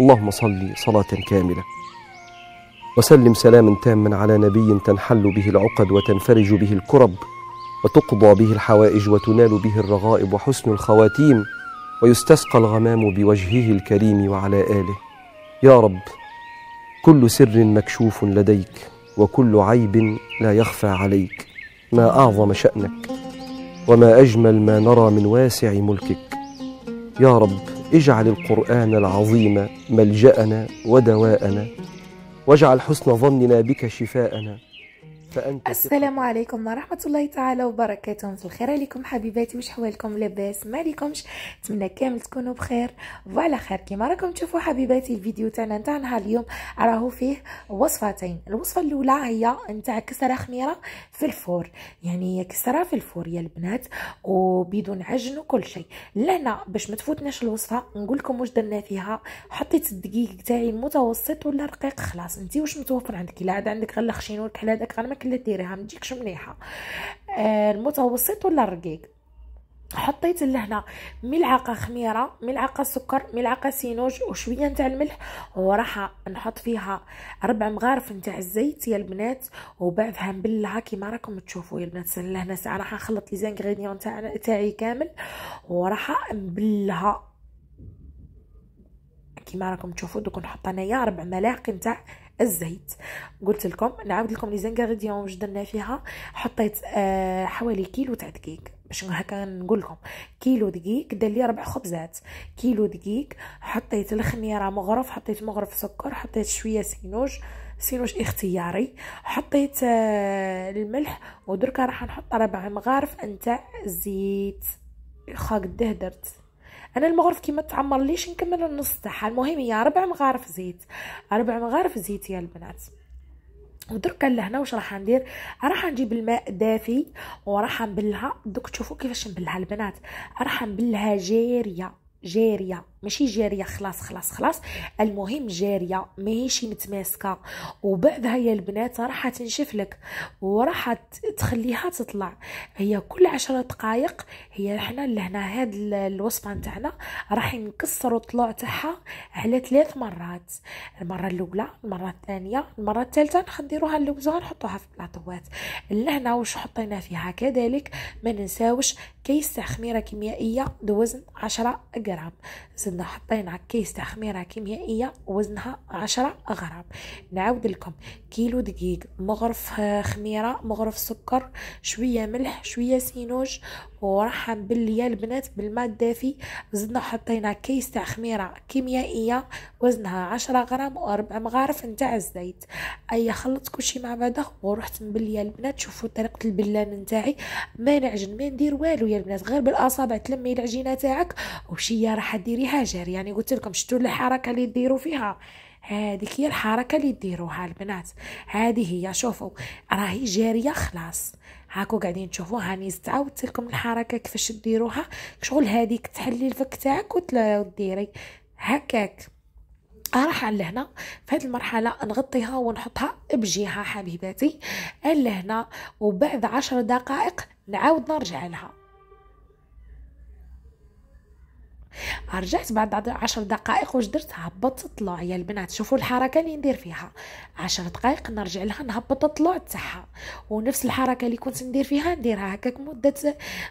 اللهم صل صلاة كاملة وسلم سلاما تاما على نبي تنحل به العقد وتنفرج به الكرب وتقضى به الحوائج وتنال به الرغائب وحسن الخواتيم ويستسقى الغمام بوجهه الكريم وعلى آله يا رب كل سر مكشوف لديك وكل عيب لا يخفى عليك ما أعظم شأنك وما أجمل ما نرى من واسع ملكك يا رب اجعل القرآن العظيم ملجأنا ودواءنا واجعل حسن ظننا بك شفاءنا فأنت السلام عليكم ورحمة الله تعالى وبركاته مساء الخير عليكم حبيباتي واش حوالكم لاباس ما عليكمش نتمنى كامل تكونوا بخير وعلى خير كما راكم تشوفوا حبيباتي الفيديو تاعنا نتاع نهار اليوم راهو فيه وصفتين الوصفة الأولى هي نتاع كسرة خميرة في الفور يعني كسرة في الفور يا البنات وبدون عجن وكل شيء لهنا باش ما تفوتناش الوصفة نقول لكم واش درنا فيها حطيت الدقيق تاعي المتوسط ولا رقيق خلاص انت واش متوفر عندك الا عاد عندك غير الخشين والكحل هذاك غير الماكله ديريها ما تجيكش مليحه آه، المتوسط ولا الرقيق حطيت لهنا ملعقه خميره ملعقه سكر ملعقه سينوج وشويه نتاع الملح وراح نحط فيها ربع مغارف نتاع الزيت يا البنات وبعدها نبلها كيما راكم تشوفوا يا البنات لهنا ساعه راح نخلط لي زانغريديون تاعي كامل وراح نبلها كيما راكم تشوفوا دوك نحط انايا ربع ملاعق نتاع الزيت قلت لكم نعاود لكم لي زانغريديون واش درنا فيها حطيت آه، حوالي كيلو تاع دقيق باش هكا نقول لكم كيلو دقيق دار لي ربع خبزات كيلو دقيق حطيت الخميره مغرف حطيت مغرف سكر حطيت شويه سينوج سينوج اختياري حطيت آه، الملح ودركا راح نحط ربع مغارف نتاع الزيت خا قداه درت انا المغرف كيما تعمر ليش نكمل النص تاعها المهم هي ربع مغارف زيت ربع مغارف زيت يا البنات ودركا لهنا واش راح ندير راح نجيب الماء دافي وراح نبلها دوك تشوفوا كيفاش نبلها البنات راح نبلها جاريه جاريه ماشي جاريه خلاص خلاص خلاص المهم جاريه ماشي متماسكه وبعدها يا البنات راح تنشف لك وراح تخليها تطلع هي كل عشرة دقائق هي اللي لهنا هاد الوصفه نتاعنا راح نكسر الطلوع تاعها على ثلاث مرات المره الاولى المره الثانيه المره الثالثه نديروها اللوزه نحطوها في بلاطوات لهنا وش حطينا فيها كذلك ما ننساوش كيس تاع خميره كيميائيه بوزن عشرة غرام زدنا حطينا كيس تاع خميره كيميائيه وزنها عشرة غرام نعاود لكم كيلو دقيق مغرف خميره مغرف سكر شويه ملح شويه سينوج نبل يا البنات بالماء الدافي زدنا حطينا كيس تاع خميره كيميائيه وزنها عشرة غرام و4 مغارف نتاع الزيت اي خلطت كلشي مع بعضه ورحت يا البنات شوفوا طريقه البلان نتاعي ما نعجن ما ندير والو ديال البنات غير بالاصابع تلمي العجينه تاعك وشي راح ديريها جاري يعني قلت لكم شفتوا الحركه اللي ديروا فيها هذيك هي الحركه اللي ديروها البنات هذه هي شوفوا راهي جاريه خلاص هاكو قاعدين تشوفوا هاني زدت لكم الحركه كيفاش ديروها شغل هذيك تحلي الفك تاعك وتديري هكاك راح لهنا في هذه المرحله نغطيها ونحطها بجهه حبيباتي لهنا وبعد عشر دقائق نعاود نرجع لها رجعت بعد عشر دقائق واش درت هبطت الطلوع يا البنات شوفوا الحركه اللي ندير فيها عشر دقائق نرجع لها نهبط الطلوع تاعها ونفس الحركه اللي كنت ندير فيها نديرها هكاك مده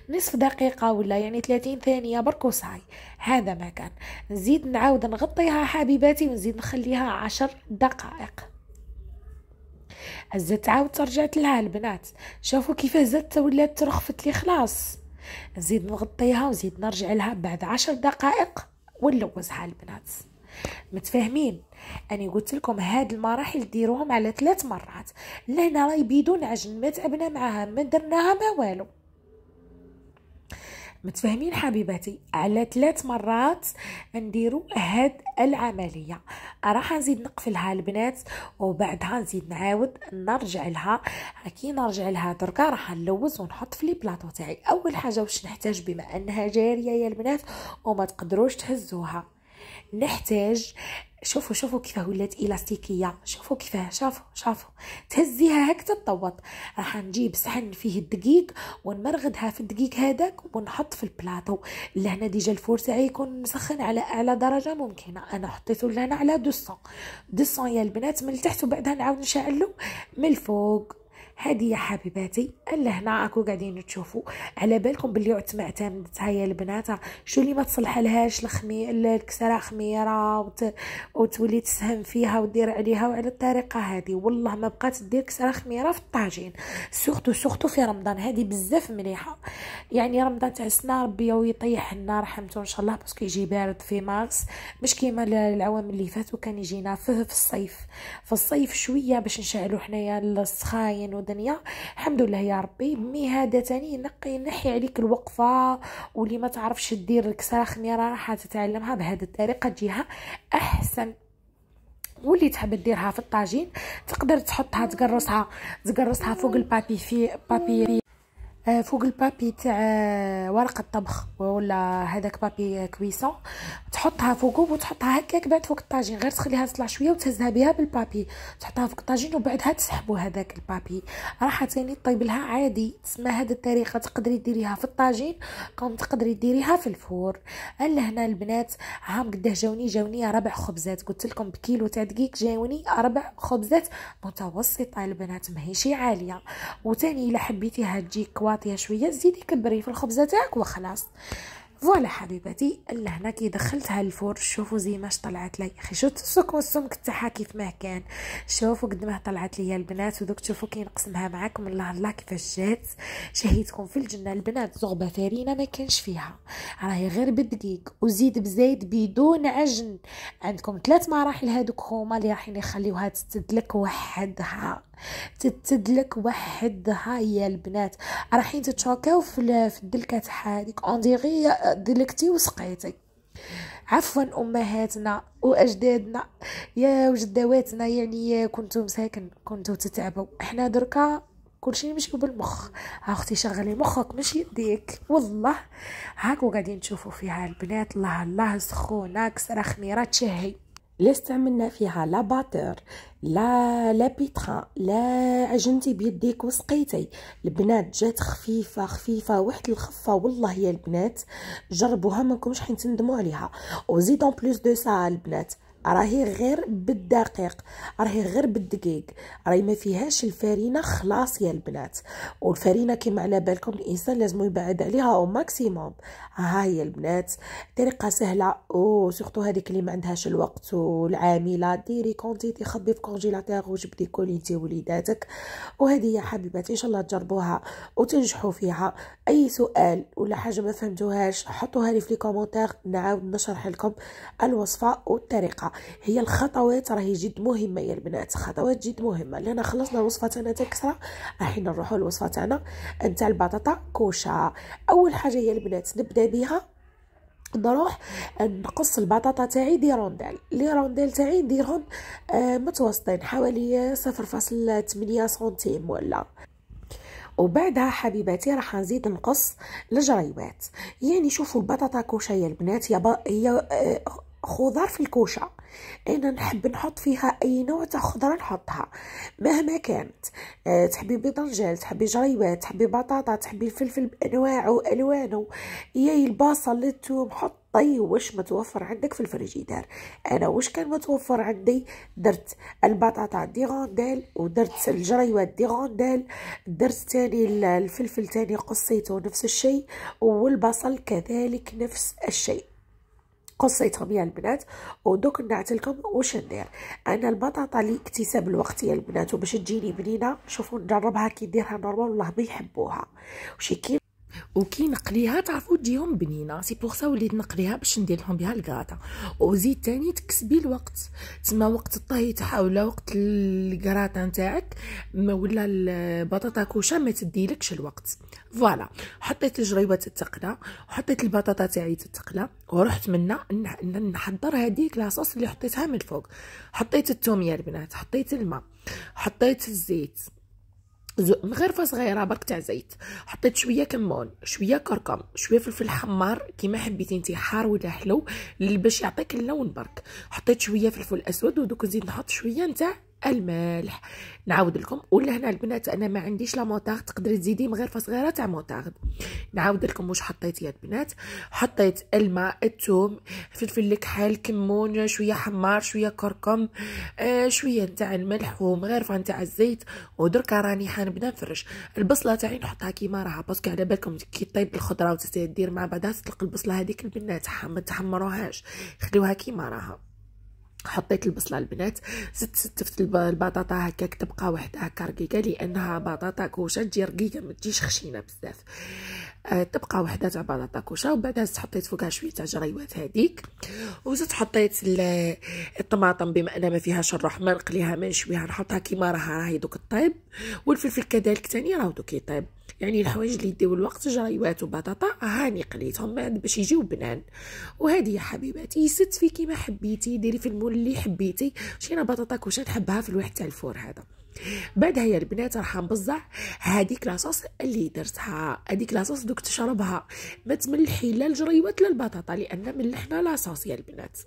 نصف دقيقه ولا يعني 30 ثانيه برك وصاي هذا ما كان نزيد نعاود نغطيها حبيباتي ونزيد نخليها عشر دقائق هزت عاود رجعت لها البنات شوفوا كيف هزت ولات ترخفت لي خلاص نزيد نغطيها وزيد نرجع لها بعد عشر دقائق ونلوزها البنات متفاهمين انا قلت لكم هاد المراحل ديروهم على ثلاث مرات لهنا راه يبيدو نعجن ما تعبنا معاها ما درناها ما والو متفاهمين حبيباتي على ثلاث مرات نديرو هاد العمليه راح نزيد نقفلها البنات وبعدها نزيد نعاود نرجع لها كي نرجع لها دركا راح نلوز ونحط في لي بلاطو تاعي اول حاجه واش نحتاج بما انها جاريه يا البنات وما تقدروش تهزوها نحتاج شوفوا شوفوا كيف ولات الاستيكيه شوفوا كيفاه شافوا شافوا تهزيها هك تطوط راح نجيب صحن فيه الدقيق ونمرغدها في الدقيق هذاك ونحط في البلاطو لهنا ديجا الفور تاعي يكون مسخن على اعلى درجه ممكنه انا حطيته لهنا على دوسون دوسون يا البنات من التحت وبعدها نعاود نشعلو من الفوق هذه يا حبيباتي اللي هنا راكو قاعدين تشوفوا على بالكم باللي عدت معتمدت هاي البنات شو اللي ما تصلح لهاش الخمي الكسره خميره وت... وتولي تسهم فيها ودير عليها وعلى الطريقه هذه والله ما بقات دير كسره خميره في الطاجين سورتو سورتو في رمضان هذه بزاف مليحه يعني رمضان تاع السنه ربي ويطيح لنا رحمته ان شاء الله باسكو يجي بارد في مارس مش كيما العوام اللي فاتوا كان يجينا في الصيف في الصيف شويه باش نشعلوا حنايا السخاين والدنيا الحمد لله يا ربي مي هذا تاني ينقي نحي عليك الوقفه واللي ما تعرفش دير الكساخني راح تتعلمها بهذه الطريقه تجيها احسن واللي تحب ديرها في الطاجين تقدر تحطها تقرصها تقرصها فوق البابي في بابي آه، فوق البابي تاع آه، ورقه الطبخ ولا هذاك بابي آه، كويسون تحطها فوقه وتحطها هكاك بعد فوق الطاجين غير تخليها تطلع شويه وتهزها بها بالبابي تحطها فوق الطاجين وبعدها تسحبوا هذاك البابي راح تاني طيب لها عادي تسمى هذه الطريقه تقدري ديريها في الطاجين كون تقدري ديريها في الفور هنا البنات عام قداه جاوني جاوني ربع خبزات قلت لكم بكيلو تاع دقيق جاوني ربع خبزات متوسطه البنات ماهيش عاليه وتاني الا حبيتيها تجي كوار تغطيها شويه زيدي كبري في الخبزه تاعك وخلاص فوالا حبيباتي لهنا كي دخلتها الفرن شوفوا زي ماش طلعت لي اخي شفت السمك والسمك تاعها كيف ما كان شوفوا قد ما طلعت لي البنات ودوك تشوفوا كي نقسمها معاكم الله الله كيفاش جات شهيتكم في الجنه البنات زغبه فارينه ما كانش فيها راهي غير بالدقيق وزيد بزيد بدون عجن عندكم ثلاث مراحل هذوك هما اللي راحين يخليوها تستدلك وحدها تتدلك واحد هاي البنات راحين تتشاكاو في الدلكه تاع هذيك اون ديغي دلكتي وسقيتي عفوا امهاتنا واجدادنا يا وجداواتنا يعني كنتو مساكن كنتو تتعبوا احنا دركا كلشي يمشيو بالمخ اختي شغلي مخك مش يديك والله هاك قاعدين تشوفوا فيها البنات الله الله سخونه كسره خميره تشهي لا استعملنا فيها لا باتر لا لا بيتران لا عجنتي بيديك وسقيتي البنات جات خفيفه خفيفه واحد الخفه والله يا البنات جربوها ما نكونوش تندموا عليها وزيد اون بلوس دو سا البنات راهي غير بالدقيق راهي غير بالدقيق راهي ما فيهاش الفرينه خلاص يا البنات والفرينه كما على بالكم الانسان لازم يبعد عليها او ماكسيموم ها هي البنات طريقه سهله او سورتو هذيك اللي ما عندهاش الوقت والعامله ديري كونتيتي خبي في كونجيلاتور وجبدي كولي انت وليداتك وهذه يا حبيباتي ان شاء الله تجربوها وتنجحوا فيها اي سؤال ولا حاجه ما فهمتوهاش حطوها لي في لي كومونتير نعاود نشرح لكم الوصفه والطريقه هي الخطوات راهي جد مهمه يا البنات خطوات جد مهمه لان خلصنا الوصفه تاعنا تكسره الحين نروحوا للوصفه تاعنا نتاع البطاطا كوشه اول حاجه يا البنات نبدا بها نروح نقص البطاطا تاعي دي روندال لي روندال تاعي نديرهم آه، متوسطين حوالي 0.8 سنتيم ولا وبعدها حبيباتي راح نزيد نقص الجريبات يعني شوفوا البطاطا كوشه يا البنات هي هي آه، خضار في الكوشه انا نحب نحط فيها اي نوع تاع خضره نحطها مهما كانت أه تحبي بيضنجال تحبي جريبات تحبي بطاطا تحبي الفلفل بانواعه والوانه ياي البصل الثوم حط طي واش متوفر عندك في الفريجيدار انا واش كان متوفر عندي درت البطاطا دي غوندال ودرت الجريوات دي غوندال درت تاني الفلفل تاني قصيته نفس الشيء والبصل كذلك نفس الشيء قصيتهم يا البنات ودوك نعت لكم واش ندير انا البطاطا لاكتساب الوقت يا البنات وباش تجيني بنينه شوفوا نجربها كي ديرها نورمال والله بيحبوها وشي كي وكي نقليها تعرفوا ديهم بنينه سي بوغ سا وليت نقليها باش ندير لهم بها الكراتا وزيد تاني تكسبي الوقت تما وقت الطهي تاعها ولا وقت الكراتا تاعك ولا البطاطا كوشا ما تديلكش الوقت فوالا حطيت الجريوه تتقلى وحطيت البطاطا تاعي تتقلى ورحت منا نحضر هذيك لاصوص اللي حطيتها من فوق حطيت يا البنات حطيت الماء حطيت الزيت مغرفه صغيره برك تاع زيت حطيت شويه كمون شويه كركم شويه فلفل حمار كيما حبيتي انت حار ولا حلو باش يعطيك اللون برك حطيت شويه فلفل اسود ودوك نزيد نحط شويه نتاع الملح نعاود لكم ولا هنا البنات انا ما عنديش لا موطاغ تقدري تزيدي مغرفه صغيره تاع مونتاغ نعاود لكم واش حطيت يا البنات حطيت الماء الثوم فلفل الكحل كمون شويه حمار شويه كركم آه شويه نتاع الملح ومغرفه نتاع الزيت ودركا راني حنبدا نفرش البصله تاعي نحطها كيما راها باسكو على بالكم كي طيب الخضره وتدير مع بعضها تطلق البصله هذيك البنات ما تحمروهاش خليوها كيما راها حطيت البصله البنات زدت ستفت البطاطا هكاك تبقى وحدها هكا رقيقه لانها بطاطا كوشه تجي رقيقه ما تجيش خشينه بزاف أه تبقى وحده تاع بطاطا كوشه وبعدها زدت حطيت فوقها شويه تاع جريوات هذيك وزدت حطيت الطماطم بما انها ما فيهاش الروح ما نقليها ما نشويها نحطها كيما راها راهي دوك طيب والفلفل كذلك ثاني راهو دوك يطيب يعني الحوايج اللي يديو الوقت جريوات وبطاطا هاني قليتهم بعد باش يجيو بنان وهذه يا حبيباتي ست في كيما حبيتي ديري في المول اللي حبيتي شينا بطاطا كوشه تحبها في الواحد تاع الفور هذا بعدها يا البنات راح نبزع هذيك لاصوص اللي درتها هذيك لاصوص دوك تشربها ما تملحي لا الجريوات لا البطاطا لان ملحنا لاصوص يا البنات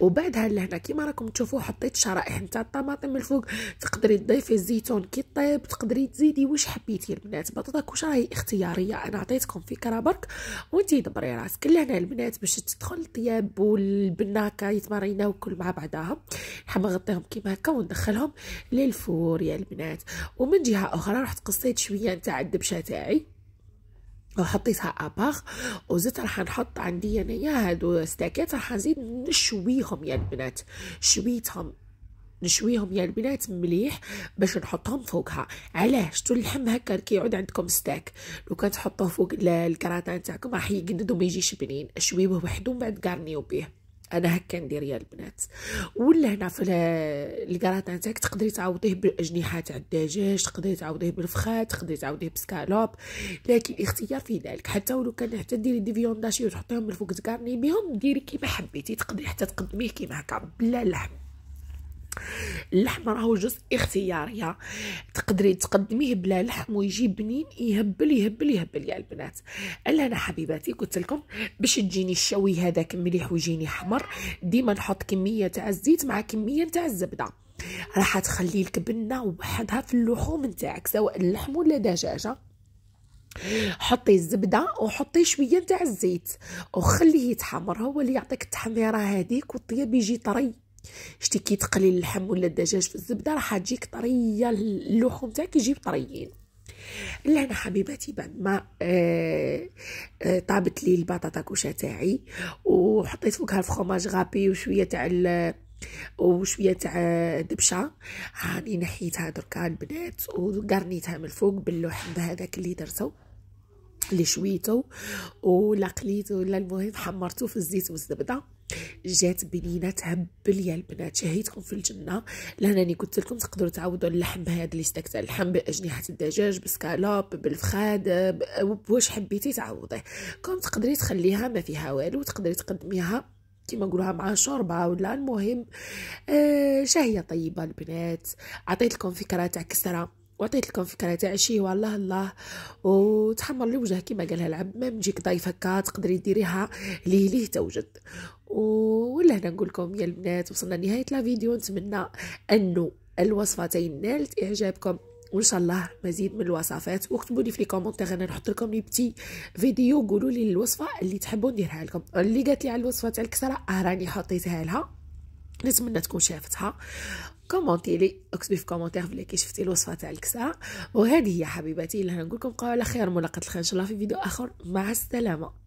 وبعد لهنا كيما راكم تشوفوا حطيت شرائح نتاع الطماطم من الفوق تقدري تضيفي الزيتون كي طيب تقدري تزيدي واش حبيتي البنات بطاطا واش راهي اختياريه انا عطيتكم فكره برك وانتي دبري راسك لهنا البنات باش تدخل الطياب والبناكه يتمريناو كل مع بعضها حاب نغطيهم كيما هكا وندخلهم للفور يا البنات ومن جهه اخرى رحت قصيت شويه نتاع الدبشه تاعي حطيتها اباغ وزدت راح نحط عندي انايا يعني هادو ستاكات راح نزيد نشويهم يا البنات شويتهم نشويهم يا البنات مليح باش نحطهم فوقها علاه شتو اللحم هكا كي يعود عندكم ستاك لو كان تحطوه فوق الكراتان تاعكم راح يقند وما يجيش بنين شويوه وحده من بعد قرنيو بيه انا هكا ندير يا البنات ولا هنا في الكراتان تاعك تقدري تعوضيه باجنحه تاع الدجاج تقدري تعوضيه بالفخات تقدري تعوضيه بسكالوب لكن الاختيار في ذلك حتى ولو كان حتى ديري دي فيون داشي وتحطيهم من فوق تكارني بهم ديري كيما حبيتي تقدري حتى تقدميه كيما هكا بلا لحم اللحم راهو جزء اختياري تقدري تقدميه بلا لحم ويجي بنين يهبل يهبل يهبل يا البنات الا انا حبيباتي قلت لكم باش تجيني الشوي هذاك مليح ويجيني حمر ديما نحط كميه تاع الزيت مع كميه تاع الزبده راح تخلي لك بنه وحدها في اللحوم نتاعك سواء اللحم ولا دجاجه حطي الزبده وحطي شويه تاع الزيت وخليه يتحمر هو اللي يعطيك التحميره هذيك والطياب يجي طري شتي كي تقلي اللحم ولا الدجاج في الزبده راح تجيك طريه اللحوم تاعك يجيو طريين لهنا حبيباتي بعد ما آه آه طابت لي البطاطا كوشه تاعي وحطيت فوقها الفخوماج غابي وشويه تاع وشويه تاع دبشه هاني نحيتها دركا البنات وقرنيتها من الفوق باللحم هذاك اللي درتو اللي شويته ولا قليته ولا المهم حمرته في الزيت والزبده جات تهبل يا البنات شهيتكم في الجنه لانني قلت لكم تقدروا تعوضوا اللحم بهذا اللي تاع اللحم باجنحه الدجاج بسكالوب بالفخاد بواش حبيتي تعوضيه كون تقدري تخليها ما فيها والو تقدري تقدميها كيما نقولوها مع شوربه ولا المهم آه شهيه طيبه البنات عطيت لكم فكره تاع كسره وعطيت لكم فكره تاع شي والله الله وتحمر لي وجهه كما قالها العب ما مجيك ضيفه هكا تقدري ديريها ليه ليه توجد ولا هنا نقول لكم يا البنات وصلنا لنهايه لا فيديو نتمنى انه الوصفتين نالت اعجابكم وان شاء الله مزيد من الوصفات واكتبوا لي في لي كومونتير انا نحط لكم لي بتي فيديو قولوا لي الوصفه اللي تحبوا نديرها لكم اللي قالت لي على الوصفه تاع الكسره آه، راني حطيتها لها نتمنى تكون شافتها كومونتي لي اكتبي في كومونتير فلي كي شفتي الوصفه تاع الكساء وهذه هي حبيباتي اللي نقول لكم بقاو على خير ملاقات الخير ان شاء الله في فيديو اخر مع السلامه